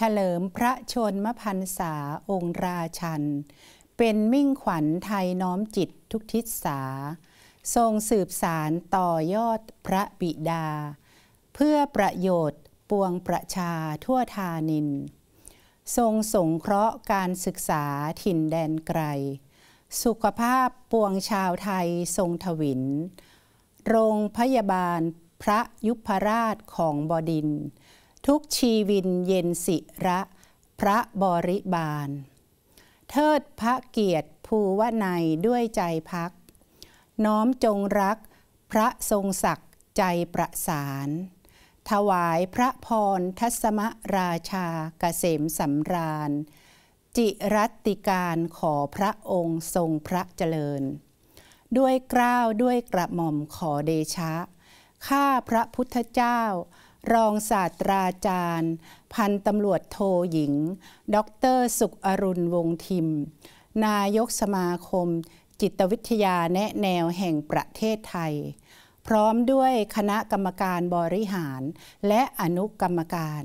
เฉลิมพระชนมพรรษาองค์ราชันเป็นมิ่งขวัญไทยน้อมจิตทุกทิศสาทรงสืบสารต่อยอดพระบิดา เพื่อประโยชน์ปวงประชาทั่วทานิน ทรงสงเคราะห์การศึกษาถิ่นแดนไกล สุขภาพปวงชาวไทยทรงถวิน โรงพยาบาลพระยุพรราชของบดินททุกชีวินเย็นสิระพระบริบาล เทิดพระเกียรติภูวนัยด้วยใจพัก น้อมจงรักพระทรงศักดิ์ใจประสานถวายพระพร ทัศมราชาเกษมสำราญ จิรัติการขอพระองค์ทรงพระเจริญ ด้วยกล้าวด้วยกระหม่อมขอเดชะ ข้าพระพุทธเจ้ารองศาสตราจารย์ พันตำรวจโทหญิง ดรสุขอรุณวงทิม นายกสมาคม จิตวิทยาแนะแนวแห่งประเทศไทย พร้อมด้วยคณะกรรมการบริหาร และอนุกรรมการ